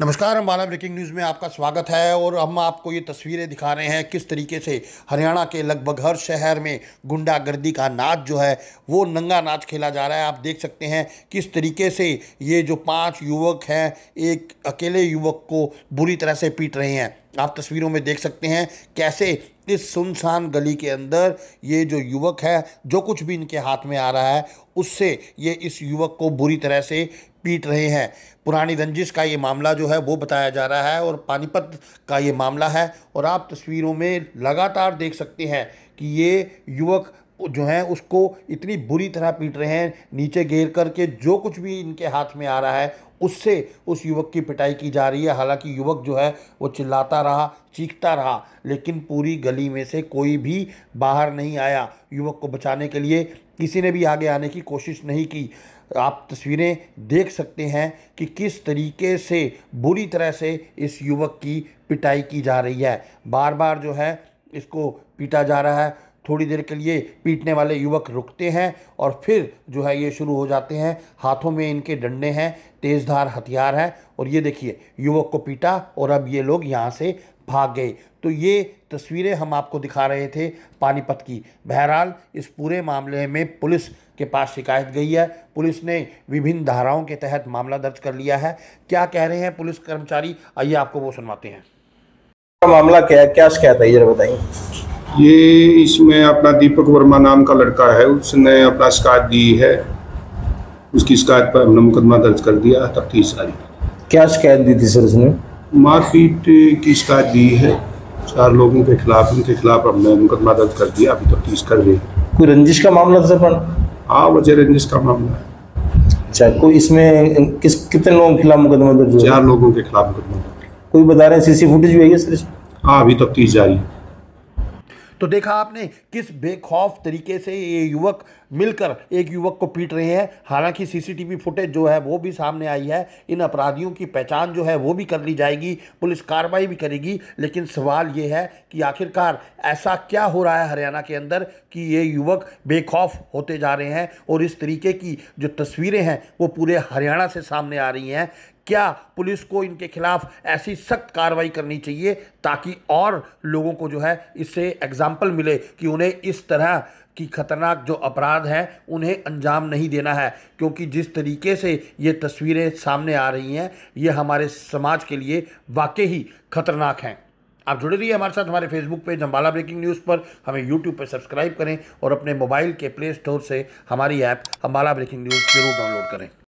नमस्कार हम बाला breaking news में आपका स्वागत है और हम आपको ये तस्वीरें दिखा रहे हैं किस तरीके से हरियाणा के लगभग हर शहर में गुंडागर्दी का नाच जो है वो नंगा नाच खेला जा रहा है आप देख सकते हैं किस तरीके से ये जो पांच युवक हैं एक अकेले युवक को बुरी तरह से पीट रहे हैं आप तस्वीरों में देख सकते हैं कैसे इस सुनसान गली के अंदर ये जो युवक है जो कुछ भी इनके हाथ में आ रहा है उससे ये इस युवक को बुरी तरह से पीट रहे हैं पुरानी रंजिश का ये मामला जो है वो बताया जा रहा है और पानीपत का ये मामला है और आप तस्वीरों में लगातार देख सकते हैं कि ये युवक जो हैं उसको इतनी बुरी तरह पीट रहे हैं नीचे घेर करके जो कुछ भी इनके हाथ में आ रहा है उससे उस युवक की पिटाई की जा रही है हालांकि युवक जो है वो चिल्लाता रहा चीखता रहा लेकिन पूरी गली में से कोई भी बाहर नहीं आया युवक को बचाने के लिए किसी ने भी आगे आने की कोशिश नहीं की आप तस्वीरें देख सकते हैं कि किस तरीके से बुरी तरह से इस युवक की पिटाई की जा रही है बार बार जो है इसको पीटा जा रहा है थोड़ी देर के लिए पीटने वाले युवक रुकते हैं और फिर जो है ये शुरू हो जाते हैं हाथों में इनके डंडे हैं तेज धार हथियार हैं और ये देखिए युवक को पीटा और अब ये लोग यहाँ से भाग गए तो ये तस्वीरें हम आपको दिखा रहे थे पानीपत की बहरहाल इस पूरे मामले में पुलिस के पास शिकायत गई है पुलिस ने विभिन्न धाराओं के तहत मामला दर्ज कर लिया है क्या कह रहे हैं पुलिस कर्मचारी आइए आपको वो सुनवाते हैं मामला क्या है क्या शिकायत है ये बताइए ये इसमें अपना दीपक वर्मा नाम का लड़का है उसने अपना शिकायत दी है उसकी शिकायत पर हमने मुकदमा दर्ज कर दिया तफ्तीश जारी क्या शिकायत दी थी सर उसने मारपीट की शिकायत दी है चार लोगों के खिलाफ उनके खिलाफ हमने मुकदमा दर्ज कर दिया अभी तफ्तीश कर रही कोई रंजिश का मामला सर हाँ वजह रंजिश का मामला है अच्छा कोई इसमें किस कितने लोगों के खिलाफ मुकदमा दर्ज चार लोगों के खिलाफ मुकदमा कोई बता रहे हैं सीसी फुटेज भी आई है सर हाँ अभी तफ्तीश जारी है तो देखा आपने किस बेखौफ तरीके से ये युवक मिलकर एक युवक को पीट रहे हैं हालांकि सीसीटीवी फुटेज जो है वो भी सामने आई है इन अपराधियों की पहचान जो है वो भी कर ली जाएगी पुलिस कार्रवाई भी करेगी लेकिन सवाल ये है कि आखिरकार ऐसा क्या हो रहा है हरियाणा के अंदर कि ये युवक बेखौफ होते जा रहे हैं और इस तरीके की जो तस्वीरें हैं वो पूरे हरियाणा से सामने आ रही हैं क्या पुलिस को इनके खिलाफ ऐसी सख्त कार्रवाई करनी चाहिए ताकि और लोगों को जो है इससे एग्जाम्पल मिले कि उन्हें इस तरह कि खतरनाक जो अपराध हैं उन्हें अंजाम नहीं देना है क्योंकि जिस तरीके से ये तस्वीरें सामने आ रही हैं ये हमारे समाज के लिए वाकई ही खतरनाक हैं आप जुड़े रहिए हमारे साथ हमारे Facebook page Ambala breaking news पर हमें यूट्यूब पर सब्सक्राइब करें और अपने मोबाइल के प्ले स्टोर से हमारी ऐप अम्बाला ब्रेकिंग न्यूज़ जरूर डाउनलोड करें